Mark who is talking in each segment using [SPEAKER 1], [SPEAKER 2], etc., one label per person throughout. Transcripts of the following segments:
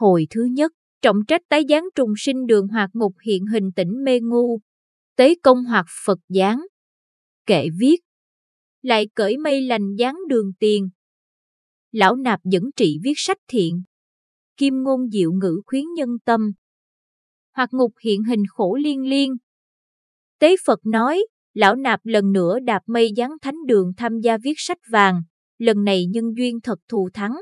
[SPEAKER 1] Hồi thứ nhất, trọng trách tái gián trùng sinh đường hoạt ngục hiện hình tỉnh mê ngu, tế công hoặc Phật gián. Kệ viết, lại cởi mây lành gián đường tiền. Lão nạp dẫn trị viết sách thiện, kim ngôn diệu ngữ khuyến nhân tâm. hoặc ngục hiện hình khổ liên liên. Tế Phật nói, lão nạp lần nữa đạp mây gián thánh đường tham gia viết sách vàng, lần này nhân duyên thật thù thắng.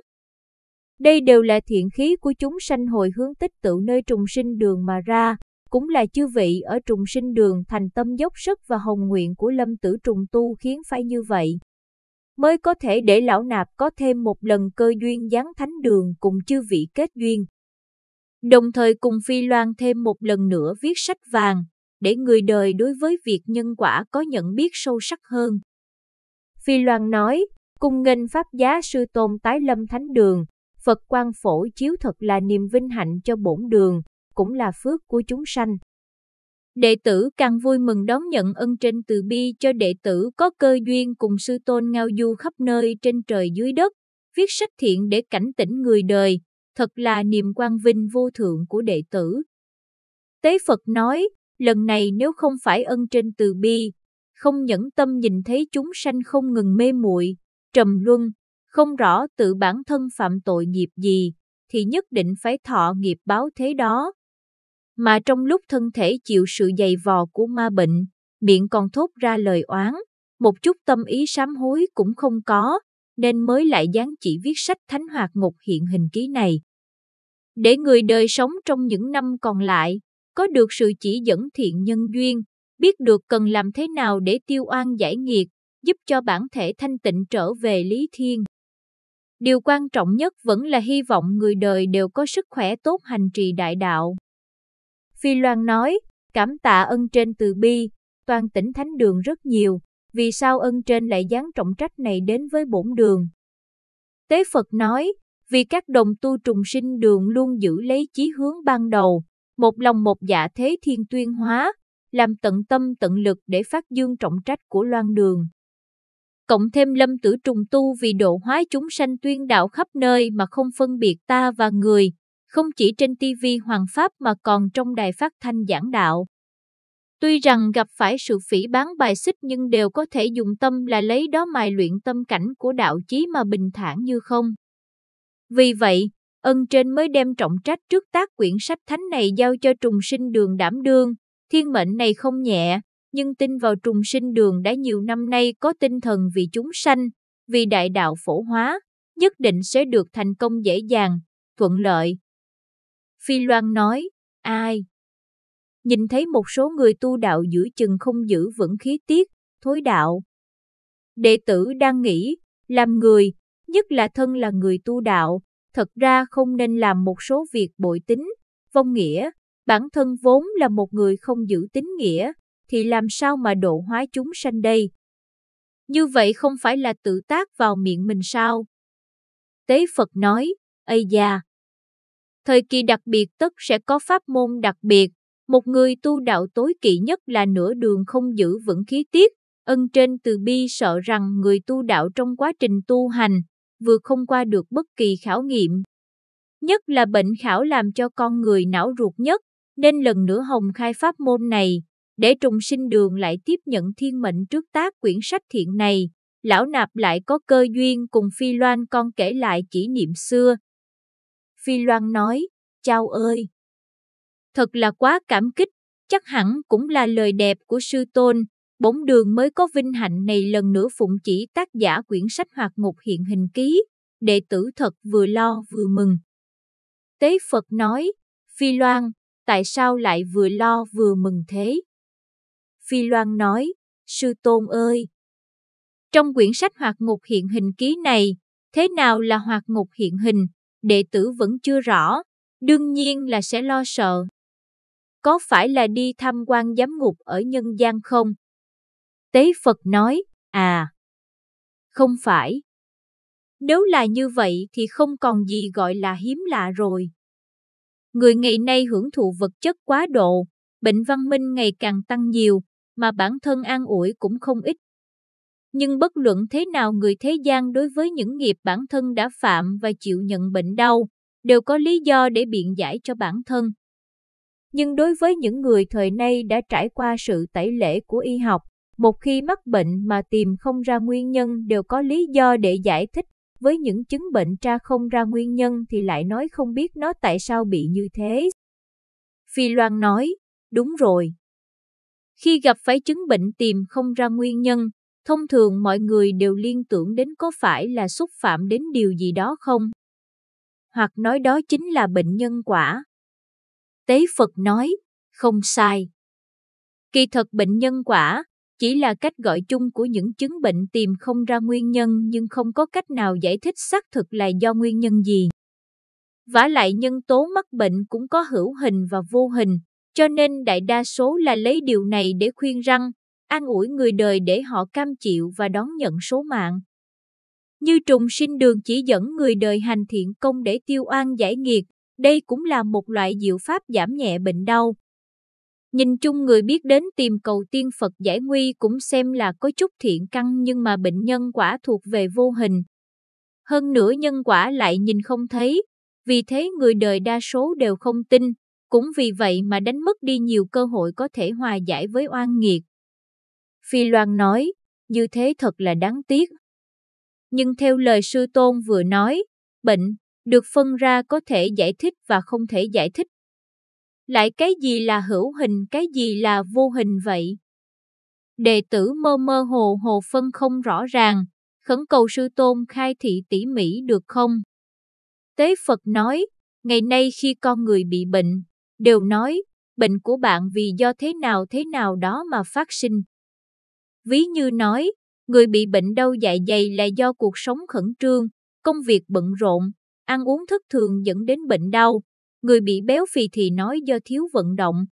[SPEAKER 1] Đây đều là thiện khí của chúng sanh hồi hướng tích tụ nơi trùng sinh đường mà ra, cũng là chư vị ở trùng sinh đường thành tâm dốc sức và hồng nguyện của lâm tử trùng tu khiến phải như vậy. Mới có thể để lão nạp có thêm một lần cơ duyên giáng thánh đường cùng chư vị kết duyên. Đồng thời cùng Phi Loan thêm một lần nữa viết sách vàng, để người đời đối với việc nhân quả có nhận biết sâu sắc hơn. Phi Loan nói, cùng nghênh pháp giá sư tôn tái lâm thánh đường, Phật quan phổ chiếu thật là niềm vinh hạnh cho bổn đường, cũng là phước của chúng sanh. Đệ tử càng vui mừng đón nhận ân trên từ bi cho đệ tử có cơ duyên cùng sư tôn ngao du khắp nơi trên trời dưới đất, viết sách thiện để cảnh tỉnh người đời, thật là niềm quang vinh vô thượng của đệ tử. Tế Phật nói, lần này nếu không phải ân trên từ bi, không nhẫn tâm nhìn thấy chúng sanh không ngừng mê muội, trầm luân, không rõ tự bản thân phạm tội nghiệp gì, thì nhất định phải thọ nghiệp báo thế đó. Mà trong lúc thân thể chịu sự dày vò của ma bệnh, miệng còn thốt ra lời oán, một chút tâm ý sám hối cũng không có, nên mới lại dán chỉ viết sách Thánh Hoạt Ngục hiện hình ký này. Để người đời sống trong những năm còn lại, có được sự chỉ dẫn thiện nhân duyên, biết được cần làm thế nào để tiêu oan giải nghiệt, giúp cho bản thể thanh tịnh trở về lý thiên. Điều quan trọng nhất vẫn là hy vọng người đời đều có sức khỏe tốt hành trì đại đạo. Phi Loan nói, cảm tạ ân trên từ bi, toàn tỉnh thánh đường rất nhiều, vì sao ân trên lại dán trọng trách này đến với bổn đường? Tế Phật nói, vì các đồng tu trùng sinh đường luôn giữ lấy chí hướng ban đầu, một lòng một dạ thế thiên tuyên hóa, làm tận tâm tận lực để phát dương trọng trách của loan đường cộng thêm lâm tử trùng tu vì độ hóa chúng sanh tuyên đạo khắp nơi mà không phân biệt ta và người, không chỉ trên TV Hoàng Pháp mà còn trong đài phát thanh giảng đạo. Tuy rằng gặp phải sự phỉ bán bài xích nhưng đều có thể dùng tâm là lấy đó mài luyện tâm cảnh của đạo chí mà bình thản như không. Vì vậy, ân trên mới đem trọng trách trước tác quyển sách thánh này giao cho trùng sinh đường đảm đương, thiên mệnh này không nhẹ, nhưng tin vào trùng sinh đường đã nhiều năm nay có tinh thần vì chúng sanh, vì đại đạo phổ hóa, nhất định sẽ được thành công dễ dàng, thuận lợi. Phi Loan nói, ai? Nhìn thấy một số người tu đạo giữ chừng không giữ vững khí tiết, thối đạo. Đệ tử đang nghĩ, làm người, nhất là thân là người tu đạo, thật ra không nên làm một số việc bội tính, vong nghĩa, bản thân vốn là một người không giữ tín nghĩa, thì làm sao mà độ hóa chúng sanh đây? Như vậy không phải là tự tác vào miệng mình sao? Tế Phật nói, Ây già, Thời kỳ đặc biệt tất sẽ có pháp môn đặc biệt, một người tu đạo tối kỵ nhất là nửa đường không giữ vững khí tiết, ân trên từ bi sợ rằng người tu đạo trong quá trình tu hành, vừa không qua được bất kỳ khảo nghiệm. Nhất là bệnh khảo làm cho con người não ruột nhất, nên lần nữa Hồng khai pháp môn này, để trùng sinh đường lại tiếp nhận thiên mệnh trước tác quyển sách thiện này, lão nạp lại có cơ duyên cùng Phi Loan con kể lại kỷ niệm xưa. Phi Loan nói, chao ơi! Thật là quá cảm kích, chắc hẳn cũng là lời đẹp của sư tôn, bỗng đường mới có vinh hạnh này lần nữa phụng chỉ tác giả quyển sách hoạt ngục hiện hình ký, đệ tử thật vừa lo vừa mừng. Tế Phật nói, Phi Loan, tại sao lại vừa lo vừa mừng thế? Phi Loan nói, sư tôn ơi! Trong quyển sách hoạt ngục hiện hình ký này, thế nào là hoạt ngục hiện hình, đệ tử vẫn chưa rõ, đương nhiên là sẽ lo sợ. Có phải là đi tham quan giám ngục ở nhân gian không? Tế Phật nói, à, không phải. Nếu là như vậy thì không còn gì gọi là hiếm lạ rồi. Người ngày nay hưởng thụ vật chất quá độ, bệnh văn minh ngày càng tăng nhiều, mà bản thân an ủi cũng không ít. Nhưng bất luận thế nào người thế gian đối với những nghiệp bản thân đã phạm và chịu nhận bệnh đau, đều có lý do để biện giải cho bản thân. Nhưng đối với những người thời nay đã trải qua sự tẩy lễ của y học, một khi mắc bệnh mà tìm không ra nguyên nhân đều có lý do để giải thích, với những chứng bệnh tra không ra nguyên nhân thì lại nói không biết nó tại sao bị như thế. Phi Loan nói, đúng rồi, khi gặp phải chứng bệnh tìm không ra nguyên nhân, thông thường mọi người đều liên tưởng đến có phải là xúc phạm đến điều gì đó không? Hoặc nói đó chính là bệnh nhân quả. Tế Phật nói, không sai. Kỳ thật bệnh nhân quả chỉ là cách gọi chung của những chứng bệnh tìm không ra nguyên nhân nhưng không có cách nào giải thích xác thực là do nguyên nhân gì. Vả lại nhân tố mắc bệnh cũng có hữu hình và vô hình, cho nên đại đa số là lấy điều này để khuyên răng, an ủi người đời để họ cam chịu và đón nhận số mạng. Như trùng sinh đường chỉ dẫn người đời hành thiện công để tiêu an giải nghiệt, đây cũng là một loại diệu pháp giảm nhẹ bệnh đau. Nhìn chung người biết đến tìm cầu tiên Phật giải nguy cũng xem là có chút thiện căn nhưng mà bệnh nhân quả thuộc về vô hình. Hơn nữa nhân quả lại nhìn không thấy, vì thế người đời đa số đều không tin, cũng vì vậy mà đánh mất đi nhiều cơ hội có thể hòa giải với oan nghiệt. Phi Loan nói, như thế thật là đáng tiếc. Nhưng theo lời sư tôn vừa nói, bệnh được phân ra có thể giải thích và không thể giải thích. Lại cái gì là hữu hình, cái gì là vô hình vậy? Đệ tử mơ mơ hồ hồ phân không rõ ràng, khẩn cầu sư tôn khai thị tỉ mỉ được không? Tế Phật nói, ngày nay khi con người bị bệnh, đều nói, bệnh của bạn vì do thế nào thế nào đó mà phát sinh. Ví như nói, người bị bệnh đau dạ dày là do cuộc sống khẩn trương, công việc bận rộn, ăn uống thất thường dẫn đến bệnh đau. Người bị béo phì thì nói do thiếu vận động.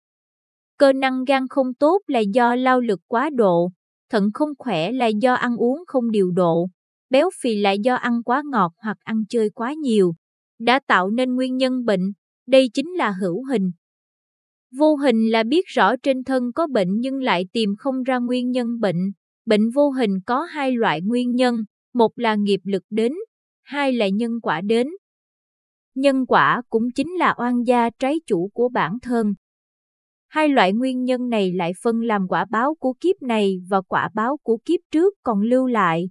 [SPEAKER 1] Cơ năng gan không tốt là do lao lực quá độ, thận không khỏe là do ăn uống không điều độ, béo phì là do ăn quá ngọt hoặc ăn chơi quá nhiều. Đã tạo nên nguyên nhân bệnh đây chính là hữu hình. Vô hình là biết rõ trên thân có bệnh nhưng lại tìm không ra nguyên nhân bệnh. Bệnh vô hình có hai loại nguyên nhân, một là nghiệp lực đến, hai là nhân quả đến. Nhân quả cũng chính là oan gia trái chủ của bản thân. Hai loại nguyên nhân này lại phân làm quả báo của kiếp này và quả báo của kiếp trước còn lưu lại.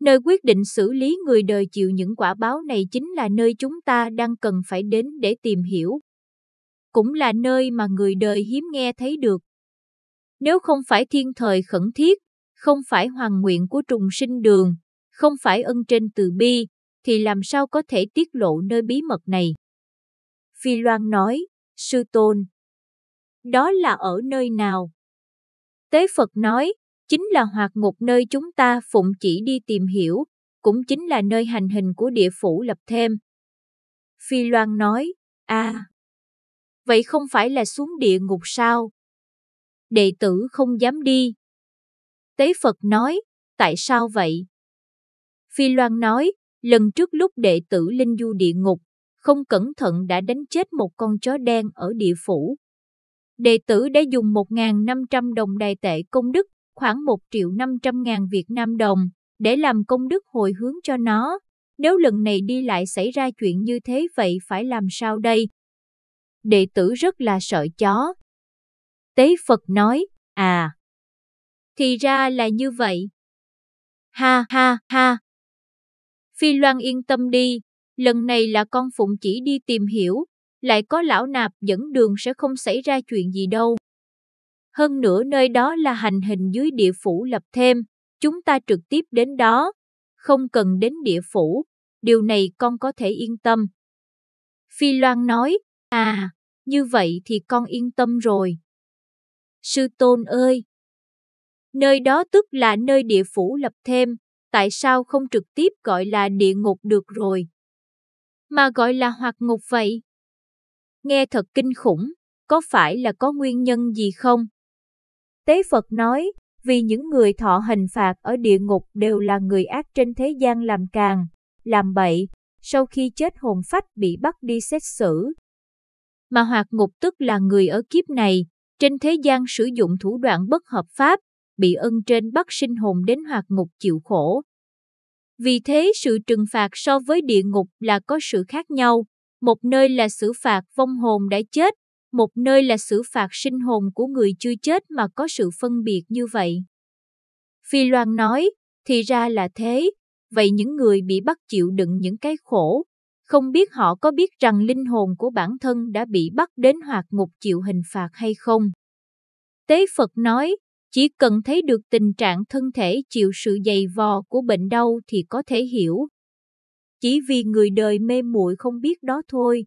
[SPEAKER 1] Nơi quyết định xử lý người đời chịu những quả báo này chính là nơi chúng ta đang cần phải đến để tìm hiểu. Cũng là nơi mà người đời hiếm nghe thấy được. Nếu không phải thiên thời khẩn thiết, không phải hoàng nguyện của trùng sinh đường, không phải ân trên từ bi, thì làm sao có thể tiết lộ nơi bí mật này? Phi Loan nói, sư tôn. Đó là ở nơi nào? Tế Phật nói, chính là hoạt ngục nơi chúng ta phụng chỉ đi tìm hiểu, cũng chính là nơi hành hình của địa phủ lập thêm. Phi Loan nói, a à, vậy không phải là xuống địa ngục sao? Đệ tử không dám đi. Tế Phật nói, tại sao vậy? Phi Loan nói, lần trước lúc đệ tử linh du địa ngục, không cẩn thận đã đánh chết một con chó đen ở địa phủ. Đệ tử đã dùng 1.500 đồng đài tệ công đức khoảng 1 triệu 500 ngàn Việt Nam đồng, để làm công đức hồi hướng cho nó. Nếu lần này đi lại xảy ra chuyện như thế vậy phải làm sao đây? Đệ tử rất là sợ chó. Tế Phật nói, à, thì ra là như vậy. Ha ha ha. Phi Loan yên tâm đi, lần này là con Phụng chỉ đi tìm hiểu, lại có lão nạp dẫn đường sẽ không xảy ra chuyện gì đâu hơn nữa nơi đó là hành hình dưới địa phủ lập thêm, chúng ta trực tiếp đến đó, không cần đến địa phủ, điều này con có thể yên tâm. Phi Loan nói, à, như vậy thì con yên tâm rồi. Sư Tôn ơi! Nơi đó tức là nơi địa phủ lập thêm, tại sao không trực tiếp gọi là địa ngục được rồi? Mà gọi là hoạt ngục vậy? Nghe thật kinh khủng, có phải là có nguyên nhân gì không? Tế Phật nói, vì những người thọ hình phạt ở địa ngục đều là người ác trên thế gian làm càng, làm bậy, sau khi chết hồn phách bị bắt đi xét xử. Mà hoạt ngục tức là người ở kiếp này, trên thế gian sử dụng thủ đoạn bất hợp pháp, bị ân trên bắt sinh hồn đến hoạt ngục chịu khổ. Vì thế sự trừng phạt so với địa ngục là có sự khác nhau, một nơi là xử phạt vong hồn đã chết, một nơi là xử phạt sinh hồn của người chưa chết mà có sự phân biệt như vậy. Phi Loan nói, thì ra là thế, vậy những người bị bắt chịu đựng những cái khổ, không biết họ có biết rằng linh hồn của bản thân đã bị bắt đến hoạt ngục chịu hình phạt hay không. Tế Phật nói, chỉ cần thấy được tình trạng thân thể chịu sự dày vò của bệnh đau thì có thể hiểu. Chỉ vì người đời mê muội không biết đó thôi,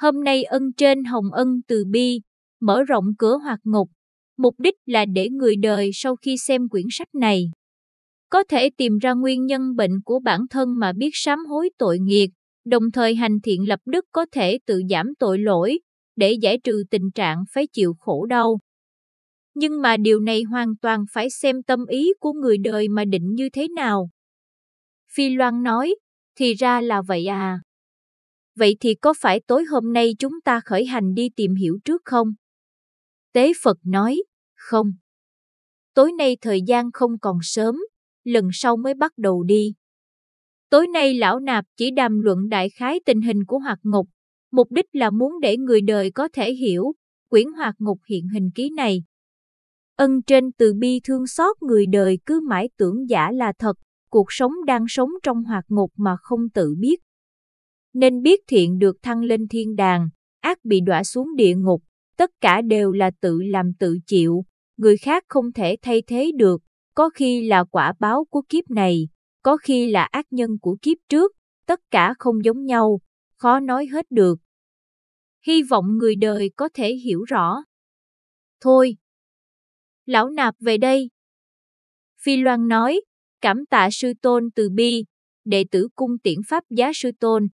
[SPEAKER 1] Hôm nay ân trên hồng ân từ bi, mở rộng cửa hoạt ngục, mục đích là để người đời sau khi xem quyển sách này có thể tìm ra nguyên nhân bệnh của bản thân mà biết sám hối tội nghiệt, đồng thời hành thiện lập đức có thể tự giảm tội lỗi để giải trừ tình trạng phải chịu khổ đau. Nhưng mà điều này hoàn toàn phải xem tâm ý của người đời mà định như thế nào. Phi Loan nói, thì ra là vậy à. Vậy thì có phải tối hôm nay chúng ta khởi hành đi tìm hiểu trước không? Tế Phật nói, không. Tối nay thời gian không còn sớm, lần sau mới bắt đầu đi. Tối nay lão nạp chỉ đàm luận đại khái tình hình của hoạt ngục, mục đích là muốn để người đời có thể hiểu quyển hoạt ngục hiện hình ký này. Ân trên từ bi thương xót người đời cứ mãi tưởng giả là thật, cuộc sống đang sống trong hoạt ngục mà không tự biết nên biết thiện được thăng lên thiên đàng, ác bị đọa xuống địa ngục, tất cả đều là tự làm tự chịu, người khác không thể thay thế được, có khi là quả báo của kiếp này, có khi là ác nhân của kiếp trước, tất cả không giống nhau, khó nói hết được. Hy vọng người đời có thể hiểu rõ. Thôi, lão nạp về đây. Phi Loan nói, cảm tạ sư tôn từ bi, đệ tử cung tiễn pháp giá sư tôn,